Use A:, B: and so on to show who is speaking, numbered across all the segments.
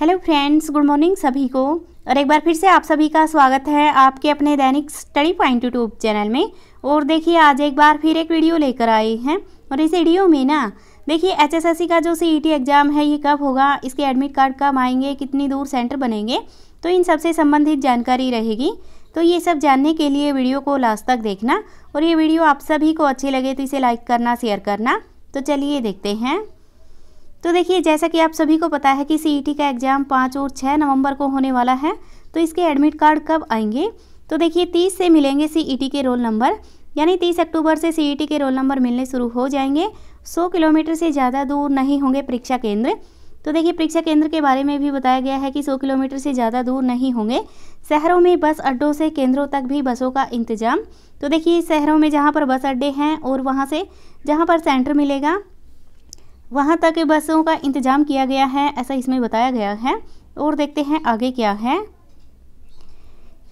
A: hello friends good morning सभी को और एक बार फिर से आप सभी का स्वागत है आपके अपने दैनिक स्टडी पॉइंट यूट्यूब चैनल में और देखिए आज एक बार फिर एक वीडियो लेकर आए हैं और इस वीडियो में ना देखिए एचएसएससी का जो सीईटी एग्ज़ाम e है ये कब होगा इसके एडमिट कार्ड कब आएंगे कितनी दूर सेंटर बनेंगे तो इन सबसे संबंधित जानकारी रहेगी तो ये सब जानने के लिए वीडियो को लास्ट तक देखना और ये वीडियो आप सभी को अच्छी लगे तो इसे लाइक करना शेयर करना तो चलिए देखते हैं तो देखिए जैसा कि आप सभी को पता है कि सीईटी e का एग्ज़ाम पाँच और छः नवंबर को होने वाला है तो इसके एडमिट कार्ड कब आएंगे तो देखिए तीस से मिलेंगे सीईटी e के रोल नंबर यानी तीस अक्टूबर से सीईटी e के रोल नंबर मिलने शुरू हो जाएंगे सौ किलोमीटर से ज़्यादा दूर नहीं होंगे परीक्षा केंद्र तो देखिए परीक्षा केंद्र के बारे में भी बताया गया है कि 100 किलोमीटर से ज़्यादा दूर नहीं होंगे शहरों में बस अड्डों से केंद्रों तक भी बसों का इंतजाम तो देखिए शहरों में जहाँ पर बस अड्डे हैं और वहाँ से जहाँ पर सेंटर मिलेगा वहाँ तक बसों का इंतज़ाम किया गया है ऐसा इसमें बताया गया है और देखते हैं आगे क्या है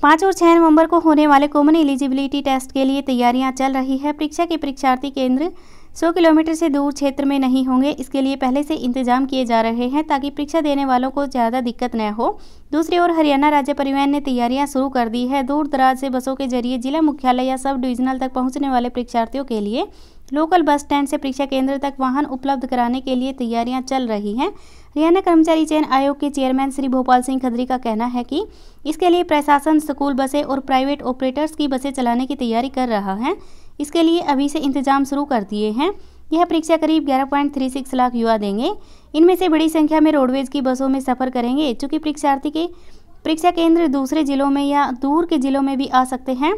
A: पाँच और छः नवंबर को होने वाले कॉमन एलिजिबिलिटी टेस्ट के लिए तैयारियां चल रही है परीक्षा के परीक्षार्थी केंद्र 100 किलोमीटर से दूर क्षेत्र में नहीं होंगे इसके लिए पहले से इंतजाम किए जा रहे हैं ताकि परीक्षा देने वालों को ज़्यादा दिक्कत न हो दूसरी ओर हरियाणा राज्य परिवहन ने तैयारियां शुरू कर दी है दूर दराज से बसों के जरिए जिला मुख्यालय या सब डिविजनल तक पहुँचने वाले परीक्षार्थियों के लिए लोकल बस स्टैंड से परीक्षा केंद्र तक वाहन उपलब्ध कराने के लिए तैयारियां चल रही हैं हरियाणा कर्मचारी चयन आयोग के चेयरमैन श्री भोपाल सिंह खदरी का कहना है कि इसके लिए प्रशासन स्कूल बसें और प्राइवेट ऑपरेटर्स की बसें चलाने की तैयारी कर रहा है इसके लिए अभी से इंतजाम शुरू कर दिए हैं यह परीक्षा करीब 11.36 लाख युवा देंगे इनमें से बड़ी संख्या में रोडवेज की बसों में सफर करेंगे चूँकि परीक्षार्थी के परीक्षा केंद्र दूसरे जिलों में या दूर के जिलों में भी आ सकते हैं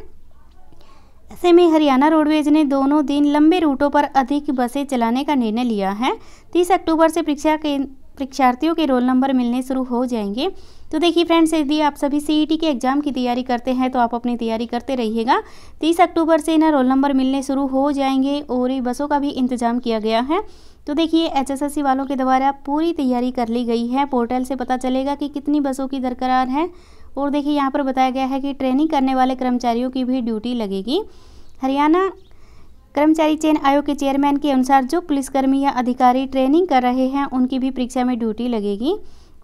A: ऐसे में हरियाणा रोडवेज ने दोनों दिन लंबे रूटों पर अधिक बसें चलाने का निर्णय लिया है तीस अक्टूबर से परीक्षा के परीक्षार्थियों के रोल नंबर मिलने शुरू हो जाएंगे तो देखिए फ्रेंड्स यदि आप सभी सीईटी e के एग्ज़ाम की तैयारी करते हैं तो आप अपनी तैयारी करते रहिएगा तीस अक्टूबर से इन्हें रोल नंबर मिलने शुरू हो जाएंगे और बसों का भी इंतजाम किया गया है तो देखिए एचएसएससी वालों के द्वारा पूरी तैयारी कर ली गई है पोर्टल से पता चलेगा कि कितनी बसों की दरकरार है और देखिए यहाँ पर बताया गया है कि ट्रेनिंग करने वाले कर्मचारियों की भी ड्यूटी लगेगी हरियाणा कर्मचारी चयन आयोग के चेयरमैन के अनुसार जो पुलिसकर्मी या अधिकारी ट्रेनिंग कर रहे हैं उनकी भी परीक्षा में ड्यूटी लगेगी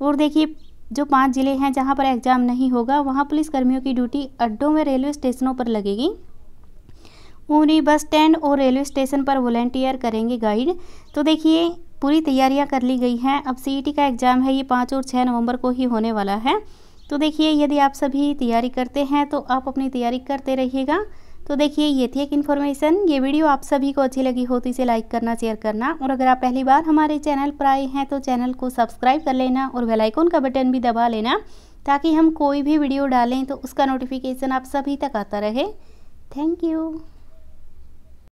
A: और देखिए जो पांच जिले हैं जहां पर एग्ज़ाम नहीं होगा वहां पुलिसकर्मियों की ड्यूटी अड्डों में रेलवे स्टेशनों पर लगेगी उन्हीं बस स्टैंड और रेलवे स्टेशन पर वॉलेंटियर करेंगे गाइड तो देखिए पूरी तैयारियां कर ली गई हैं अब सीईटी का एग्ज़ाम है ये पाँच और छः नवंबर को ही होने वाला है तो देखिए यदि आप सभी तैयारी करते हैं तो आप अपनी तैयारी करते रहिएगा तो देखिए ये थी एक इन्फॉर्मेशन ये वीडियो आप सभी को अच्छी लगी हो तो इसे लाइक करना शेयर करना और अगर आप पहली बार हमारे चैनल पर आए हैं तो चैनल को सब्सक्राइब कर लेना और वेलाइकॉन का बटन भी दबा लेना ताकि हम कोई भी वीडियो डालें तो उसका नोटिफिकेशन आप सभी तक आता रहे थैंक यू